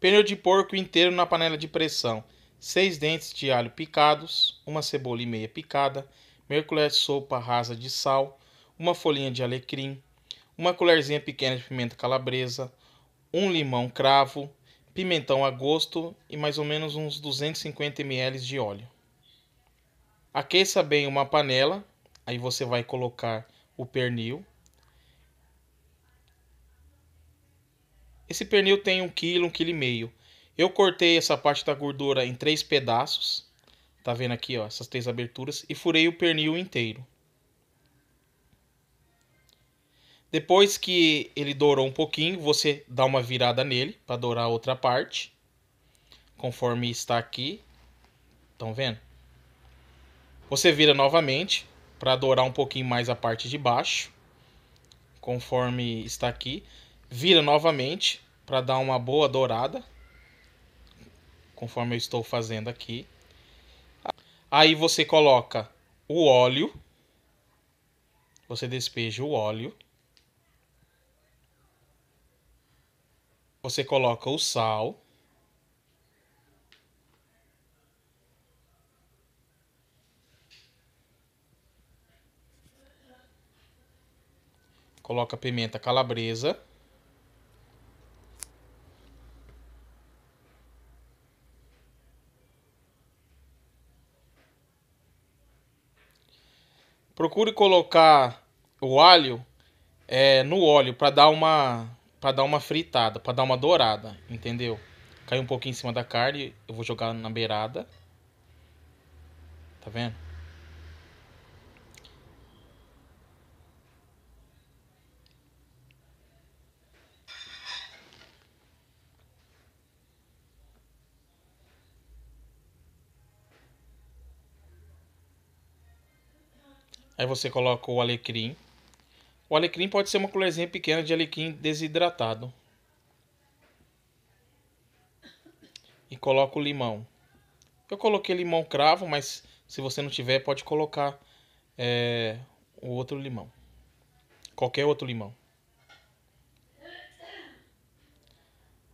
Pneu de porco inteiro na panela de pressão. 6 dentes de alho picados, uma cebola e meia picada, meia colher de sopa rasa de sal, uma folhinha de alecrim, uma colherzinha pequena de pimenta calabresa, um limão cravo, pimentão a gosto e mais ou menos uns 250 ml de óleo. Aqueça bem uma panela, aí você vai colocar o pernil, Esse pernil tem um quilo 1,5 kg. Eu cortei essa parte da gordura em três pedaços. Tá vendo aqui, ó, essas três aberturas e furei o pernil inteiro. Depois que ele dourou um pouquinho, você dá uma virada nele para dourar a outra parte, conforme está aqui. Estão vendo? Você vira novamente para dourar um pouquinho mais a parte de baixo, conforme está aqui. Vira novamente para dar uma boa dourada, conforme eu estou fazendo aqui. Aí você coloca o óleo. Você despeja o óleo. Você coloca o sal. Coloca pimenta calabresa. Procure colocar o alho é, no óleo para dar uma para dar uma fritada, para dar uma dourada, entendeu? Caiu um pouquinho em cima da carne, eu vou jogar na beirada. Tá vendo? Aí você coloca o alecrim. O alecrim pode ser uma colherzinha pequena de alecrim desidratado. E coloca o limão. Eu coloquei limão cravo, mas se você não tiver, pode colocar é, o outro limão. Qualquer outro limão.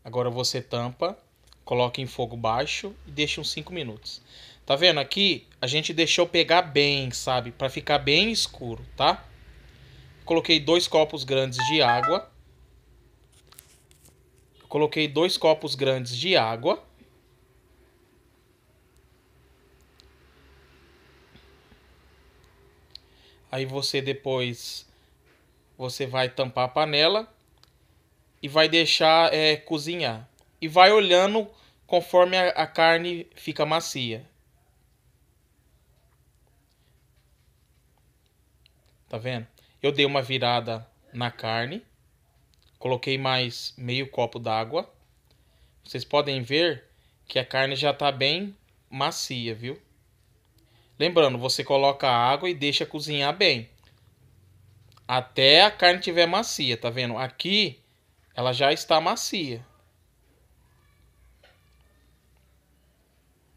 Agora você tampa, coloca em fogo baixo e deixa uns 5 minutos. Tá vendo aqui? A gente deixou pegar bem, sabe? Pra ficar bem escuro, tá? Coloquei dois copos grandes de água. Coloquei dois copos grandes de água. Aí você depois você vai tampar a panela e vai deixar é, cozinhar. E vai olhando conforme a, a carne fica macia. Tá vendo? Eu dei uma virada na carne. Coloquei mais meio copo d'água. Vocês podem ver que a carne já está bem macia, viu? Lembrando, você coloca a água e deixa cozinhar bem. Até a carne tiver macia, tá vendo? Aqui ela já está macia.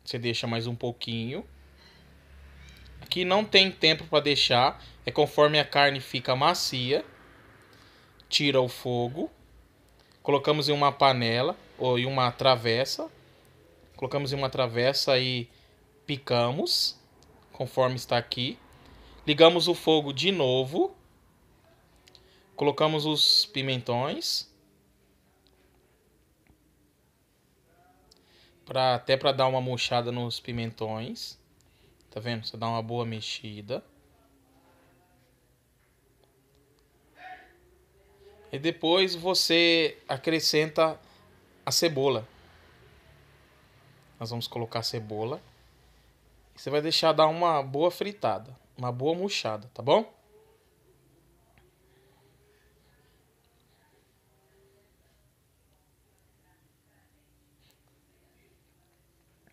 Você deixa mais um pouquinho. Aqui não tem tempo para deixar, é conforme a carne fica macia. Tira o fogo. Colocamos em uma panela ou em uma travessa. Colocamos em uma travessa e picamos, conforme está aqui. Ligamos o fogo de novo. Colocamos os pimentões. Pra, até para dar uma murchada nos pimentões. Tá vendo? Você dá uma boa mexida. E depois você acrescenta a cebola. Nós vamos colocar a cebola. Você vai deixar dar uma boa fritada, uma boa murchada, tá bom?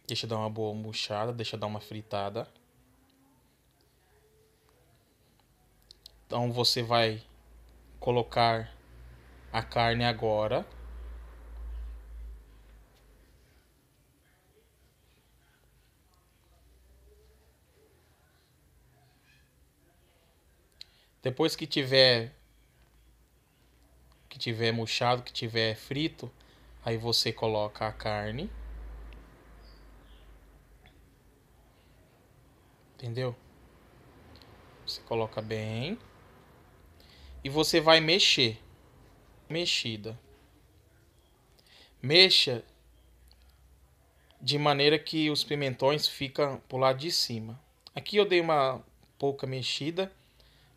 Deixa dar uma boa murchada, deixa dar uma fritada. Então você vai colocar a carne agora. Depois que tiver que tiver murchado, que tiver frito, aí você coloca a carne. Entendeu? Você coloca bem. E você vai mexer. Mexida. Mexa de maneira que os pimentões ficam pro lado de cima. Aqui eu dei uma pouca mexida,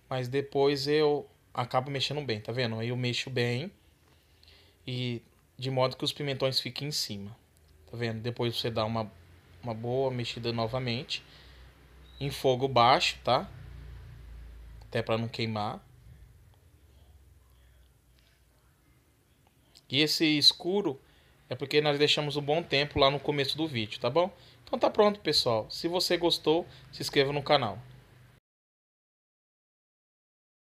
mas depois eu acabo mexendo bem, tá vendo? Aí eu mexo bem e de modo que os pimentões fiquem em cima. Tá vendo? Depois você dá uma, uma boa mexida novamente em fogo baixo, tá? Até para não queimar. E esse escuro é porque nós deixamos um bom tempo lá no começo do vídeo, tá bom? Então tá pronto, pessoal. Se você gostou, se inscreva no canal.